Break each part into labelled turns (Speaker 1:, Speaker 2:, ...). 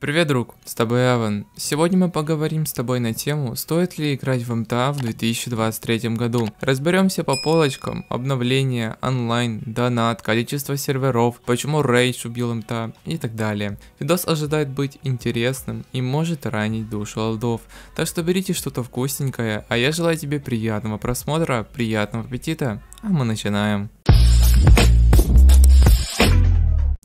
Speaker 1: Привет, друг, с тобой Аван. Сегодня мы поговорим с тобой на тему, стоит ли играть в МТА в 2023 году. Разберемся по полочкам, обновления, онлайн, донат, количество серверов, почему Рейдж убил МТА и так далее. Видос ожидает быть интересным и может ранить душу алдов, так что берите что-то вкусненькое, а я желаю тебе приятного просмотра, приятного аппетита, а мы начинаем.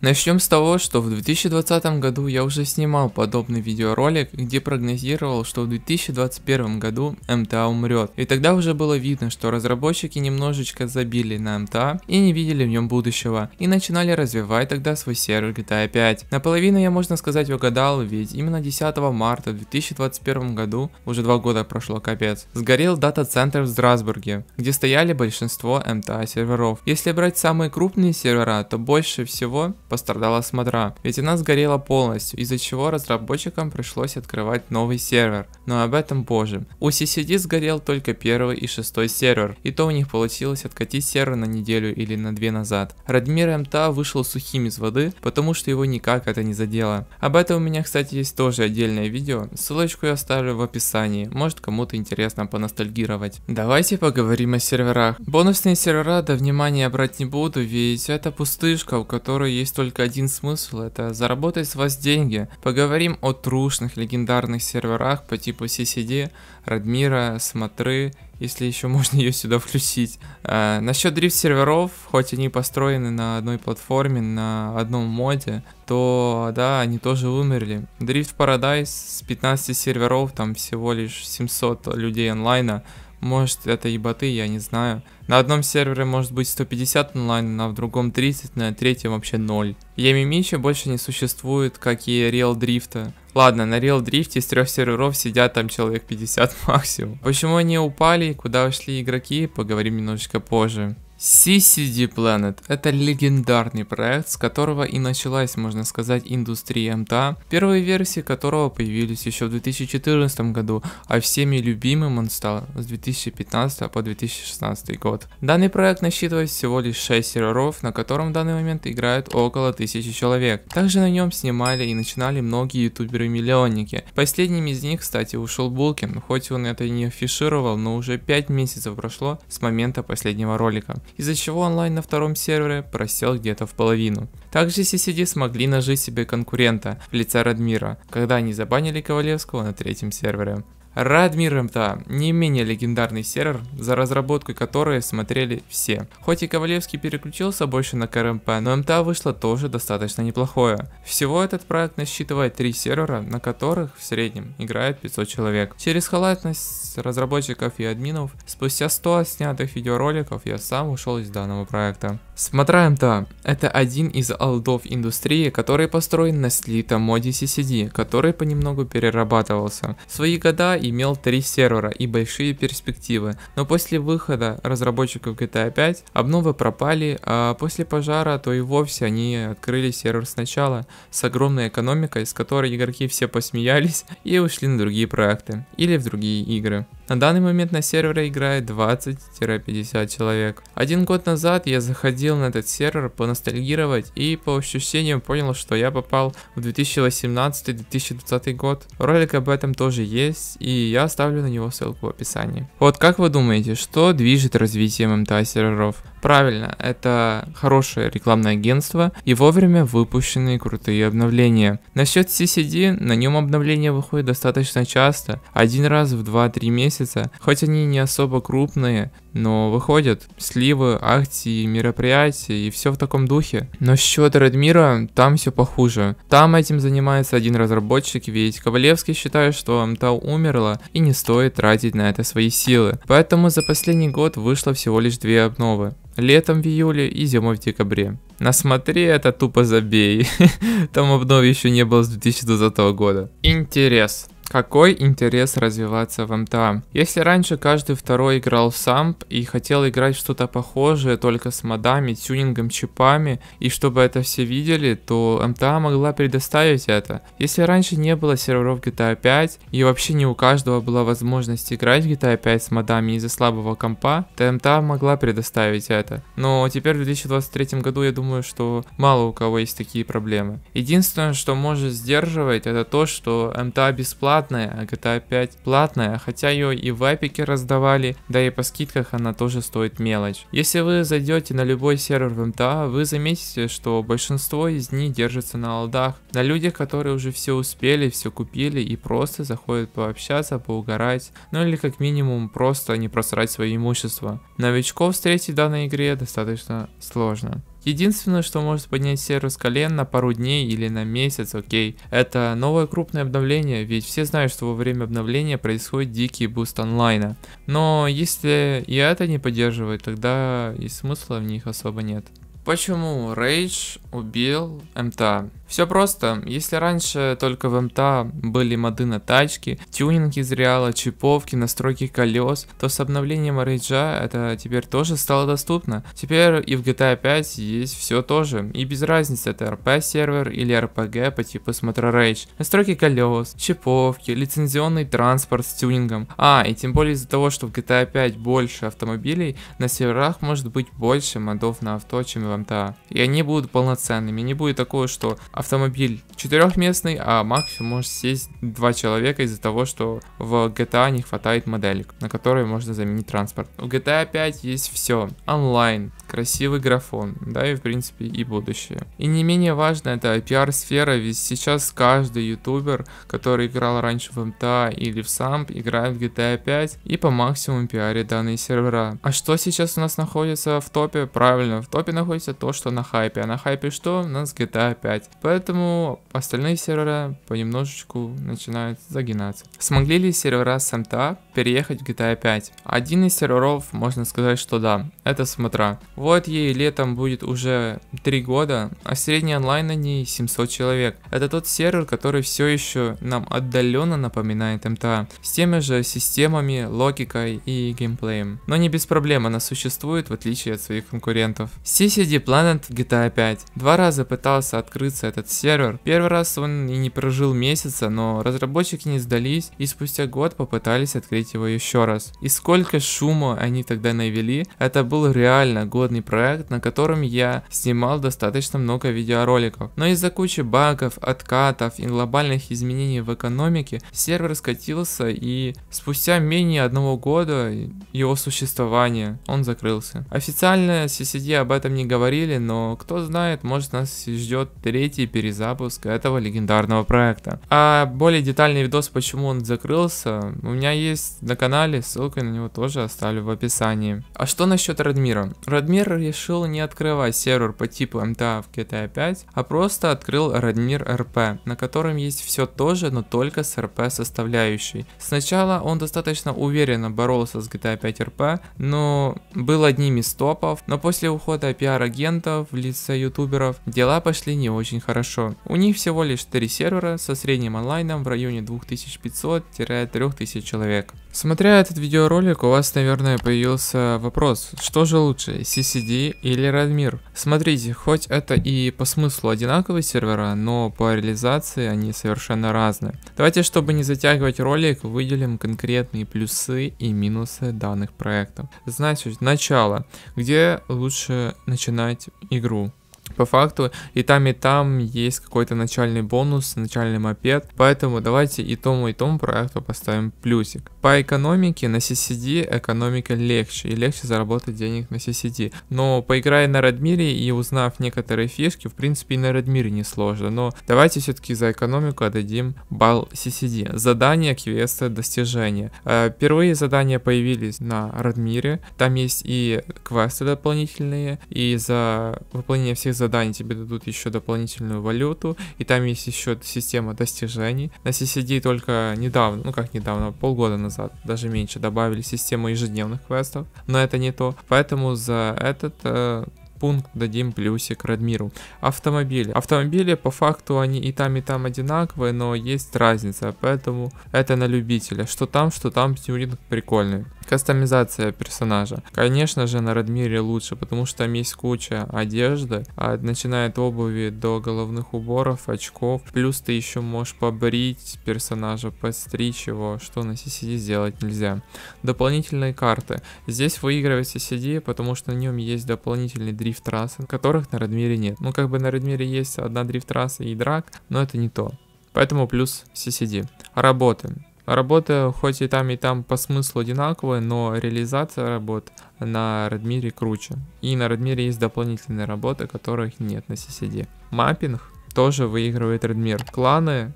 Speaker 1: Начнем с того, что в 2020 году я уже снимал подобный видеоролик, где прогнозировал, что в 2021 году МТА умрет. И тогда уже было видно, что разработчики немножечко забили на МТА и не видели в нем будущего, и начинали развивать тогда свой сервер GTA 5. А Наполовину я, можно сказать, угадал, ведь именно 10 марта 2021 году, уже два года прошло капец, сгорел дата-центр в Страсбурге, где стояли большинство МТА серверов. Если брать самые крупные сервера, то больше всего пострадала смотра, ведь она сгорела полностью, из-за чего разработчикам пришлось открывать новый сервер, но об этом позже. У CCD сгорел только первый и шестой сервер, и то у них получилось откатить сервер на неделю или на две назад. Радмир МТА вышел сухим из воды, потому что его никак это не задело. Об этом у меня, кстати, есть тоже отдельное видео, ссылочку я оставлю в описании, может кому-то интересно поностальгировать. Давайте поговорим о серверах. Бонусные сервера до внимания брать не буду, ведь это пустышка, у которой есть только только один смысл, это заработать с вас деньги. Поговорим о трушных легендарных серверах по типу CCD, Радмира, Смотры, если еще можно ее сюда включить. А, насчет дрифт серверов, хоть они построены на одной платформе, на одном моде, то да, они тоже умерли. Дрифт Paradise с 15 серверов, там всего лишь 700 людей онлайна, может, это и боты, я не знаю. На одном сервере может быть 150 онлайн, на другом 30, на третьем вообще 0. Ямимичи больше не существует, как и Real Drift. Ладно, на Real Drift из трех серверов сидят там человек 50 максимум. Почему они упали и куда ушли игроки, поговорим немножечко позже. CCD Planet – это легендарный проект, с которого и началась, можно сказать, индустрия МТА, первые версии которого появились еще в 2014 году, а всеми любимым он стал с 2015 по 2016 год. Данный проект насчитывает всего лишь 6 серверов, на котором в данный момент играют около 1000 человек. Также на нем снимали и начинали многие ютуберы-миллионники. Последним из них, кстати, ушел Булкин, хоть он это и не афишировал, но уже 5 месяцев прошло с момента последнего ролика из-за чего онлайн на втором сервере просел где-то в половину. Также CCD смогли нажить себе конкурента в лице Радмира, когда они забанили Ковалевского на третьем сервере. Радмир МТА не менее легендарный сервер, за разработкой которой смотрели все. Хоть и Ковалевский переключился больше на КРМП, но МТА вышло тоже достаточно неплохое. Всего этот проект насчитывает три сервера, на которых в среднем играет 500 человек. Через халатность разработчиков и админов, спустя 100 снятых видеороликов я сам ушел из данного проекта. Смотраем-то, это один из алдов индустрии, который построен на слитом моде CCD, который понемногу перерабатывался. В свои года имел три сервера и большие перспективы, но после выхода разработчиков GTA 5 обновы пропали, а после пожара то и вовсе они открыли сервер сначала, с огромной экономикой, с которой игроки все посмеялись и ушли на другие проекты или в другие игры. На данный момент на сервере играет 20-50 человек. Один год назад я заходил на этот сервер поностальгировать и по ощущениям понял, что я попал в 2018-2020 год. Ролик об этом тоже есть и я оставлю на него ссылку в описании. Вот как вы думаете, что движет развитием МТА серверов? Правильно, это хорошее рекламное агентство и вовремя выпущенные крутые обновления. Насчет CCD, на нем обновления выходят достаточно часто, один раз в 2-3 месяца месяца. Хоть они не особо крупные, но выходят сливы, акции, мероприятия и все в таком духе. Но счет Редмира, там все похуже. Там этим занимается один разработчик, ведь Ковалевский считает, что МТАУ умерла и не стоит тратить на это свои силы. Поэтому за последний год вышло всего лишь две обновы. Летом в июле и зимой в декабре. На смотри это тупо забей. Там обнов еще не было с 2020 года. Интерес. Какой интерес развиваться в МТА? Если раньше каждый второй играл в самп и хотел играть что-то похожее только с модами, тюнингом, чипами, и чтобы это все видели, то МТА могла предоставить это. Если раньше не было серверов GTA 5 и вообще не у каждого была возможность играть в GTA 5 с модами из-за слабого компа, то МТА могла предоставить это. Но теперь в 2023 году я думаю, что мало у кого есть такие проблемы. Единственное, что может сдерживать, это то, что МТА бесплатно платная, а GTA 5 платная, хотя ее и в Эпике раздавали, да и по скидках она тоже стоит мелочь. Если вы зайдете на любой сервер в МТА, вы заметите, что большинство из них держится на алдах, на людях, которые уже все успели, все купили и просто заходят пообщаться, поугарать, ну или как минимум просто не просрать свое имущество. Новичков встретить в данной игре достаточно сложно. Единственное, что может поднять сервис колен на пару дней или на месяц, окей, это новое крупное обновление, ведь все знают, что во время обновления происходит дикий буст онлайна. Но если и это не поддерживает, тогда и смысла в них особо нет. Почему Rage убил МТА? Все просто. Если раньше только в МТА были моды на тачки, тюнинг из реала, чиповки, настройки колес, то с обновлением Rage это теперь тоже стало доступно. Теперь и в GTA 5 есть все тоже. И без разницы, это RP сервер или RPG по типу смотра Rage. Настройки колес, чиповки, лицензионный транспорт с тюнингом. А, и тем более из-за того, что в GTA 5 больше автомобилей, на серверах может быть больше модов на авто, чем в регионам, да. И они будут полноценными. Не будет такого, что автомобиль четырехместный, а максимум может сесть два человека из-за того, что в GTA не хватает моделек, на которые можно заменить транспорт. У GTA 5 есть все. Онлайн, красивый графон, да, и в принципе и будущее. И не менее важно это пиар-сфера, ведь сейчас каждый ютубер, который играл раньше в МТА или в Самп, играет в GTA 5 и по максимуму пиарит данные сервера. А что сейчас у нас находится в топе? Правильно, в топе находится то, что на хайпе, а на хайпе что? У нас GTA 5. Поэтому остальные сервера понемножечку начинают загинаться. Смогли ли сервера с МТА переехать в GTA 5? Один из серверов, можно сказать, что да, это смотра. Вот ей летом будет уже 3 года, а средний онлайн на ней 700 человек. Это тот сервер, который все еще нам отдаленно напоминает МТА, с теми же системами, логикой и геймплеем. Но не без проблем она существует, в отличие от своих конкурентов. CCD Planet GTA 5. Два раза пытался открыться этот сервер. Первый раз он и не прожил месяца, но разработчики не сдались и спустя год попытались открыть его еще раз. И сколько шума они тогда навели, это был реально год масштабный проект, на котором я снимал достаточно много видеороликов. Но из-за кучи багов, откатов и глобальных изменений в экономике сервер скатился и спустя менее одного года его существования он закрылся. Официально CCD об этом не говорили, но кто знает, может нас ждет третий перезапуск этого легендарного проекта. А более детальный видос, почему он закрылся, у меня есть на канале, ссылку на него тоже оставлю в описании. А что насчет Радмира? Радмир Мир решил не открывать сервер по типу МТА в GTA 5, а, а просто открыл Радмир РП, на котором есть все то же, но только с РП составляющей. Сначала он достаточно уверенно боролся с GTA 5 РП, но был одним из топов, но после ухода пиар-агентов в лице ютуберов дела пошли не очень хорошо. У них всего лишь 4 сервера со средним онлайном в районе 2500-3000 человек. Смотря этот видеоролик, у вас, наверное, появился вопрос, что же лучше, CC MCD или Redmir. Смотрите, хоть это и по смыслу одинаковые сервера, но по реализации они совершенно разные. Давайте, чтобы не затягивать ролик, выделим конкретные плюсы и минусы данных проектов. Значит, начало. Где лучше начинать игру? по факту и там и там есть какой-то начальный бонус, начальный мопед, поэтому давайте и тому и тому проекту поставим плюсик. По экономике на CCD экономика легче и легче заработать денег на CCD, но поиграя на Радмире и узнав некоторые фишки, в принципе и на Радмире не сложно, но давайте все-таки за экономику отдадим балл CCD. Задания, квесты, достижения. Э, первые задания появились на Радмире, там есть и квесты дополнительные, и за выполнение всех заданий тебе дадут еще дополнительную валюту, и там есть еще система достижений. На CCD только недавно, ну как недавно, полгода назад, даже меньше, добавили систему ежедневных квестов, но это не то. Поэтому за этот э, пункт дадим плюсик Радмиру. Автомобили. Автомобили по факту они и там, и там одинаковые, но есть разница, поэтому это на любителя. Что там, что там тюнинг прикольный. Кастомизация персонажа. Конечно же, на Радмире лучше, потому что там есть куча одежды, а начиная от обуви до головных уборов, очков. Плюс ты еще можешь побрить персонажа, подстричь его, что на CCD сделать нельзя. Дополнительные карты. Здесь выигрывает CCD, потому что на нем есть дополнительные дрифт трассы, которых на Радмире нет. Ну, как бы на Радмире есть одна дрифт трасса и драк, но это не то. Поэтому плюс CCD. Работаем. Работа хоть и там, и там по смыслу одинаковая, но реализация работ на Redmi круче. И на Redmi есть дополнительные работы, которых нет на CCD. Маппинг тоже выигрывает Redmi. Кланы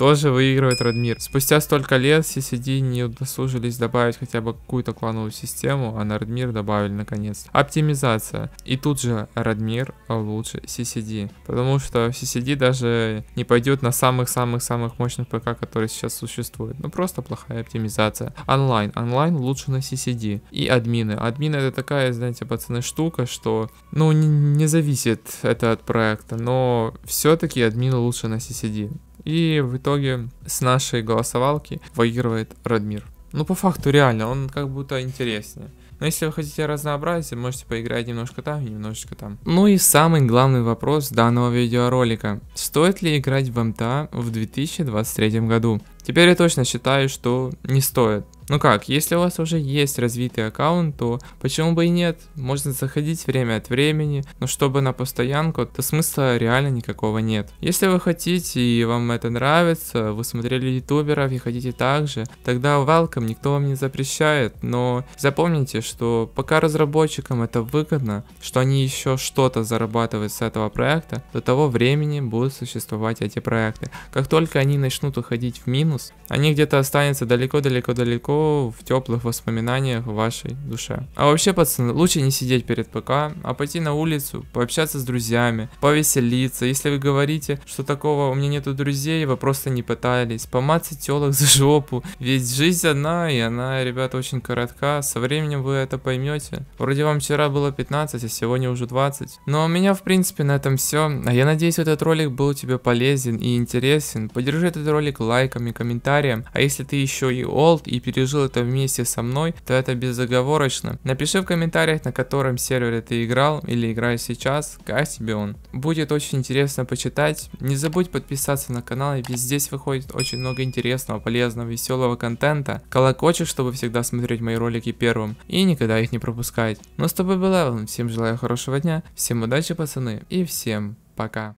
Speaker 1: тоже выигрывает Радмир. Спустя столько лет CCD не удосужились добавить хотя бы какую-то клановую систему, а на Радмир добавили наконец. Оптимизация. И тут же Радмир лучше CCD, потому что CCD даже не пойдет на самых-самых-самых мощных ПК, которые сейчас существуют. Ну просто плохая оптимизация. Онлайн. Онлайн лучше на CCD. И админы. Админы это такая, знаете, пацаны, штука, что ну не, не зависит это от проекта, но все-таки админы лучше на CCD. И в итоге с нашей голосовалки выигрывает Радмир. Ну, по факту, реально, он как будто интереснее. Но если вы хотите разнообразие, можете поиграть немножко там, немножечко там. Ну и самый главный вопрос данного видеоролика. Стоит ли играть в МТА в 2023 году? Теперь я точно считаю, что не стоит. Ну как, если у вас уже есть развитый аккаунт, то почему бы и нет? Можно заходить время от времени, но чтобы на постоянку, то смысла реально никакого нет. Если вы хотите и вам это нравится, вы смотрели ютуберов и хотите так же, тогда welcome, никто вам не запрещает, но запомните, что пока разработчикам это выгодно, что они еще что-то зарабатывают с этого проекта, до того времени будут существовать эти проекты. Как только они начнут уходить в минус, они где-то останутся далеко-далеко-далеко в теплых воспоминаниях в вашей душе. А вообще, пацаны, лучше не сидеть перед ПК, а пойти на улицу, пообщаться с друзьями, повеселиться. Если вы говорите, что такого у меня нету друзей, вы просто не пытались. Помацать телок за жопу. Ведь жизнь одна, и она, ребята, очень коротка. Со временем вы это поймете. Вроде вам вчера было 15, а сегодня уже 20. Но у меня, в принципе, на этом все. А я надеюсь, этот ролик был тебе полезен и интересен. Поддержи этот ролик лайками, комментарием. А если ты еще и олд и пережил пережил это вместе со мной, то это безоговорочно. Напиши в комментариях, на котором сервере ты играл или играешь сейчас, как тебе он. Будет очень интересно почитать. Не забудь подписаться на канал, ведь здесь выходит очень много интересного, полезного, веселого контента. Колокольчик, чтобы всегда смотреть мои ролики первым и никогда их не пропускать. Ну с тобой был Эван, всем желаю хорошего дня, всем удачи пацаны и всем пока.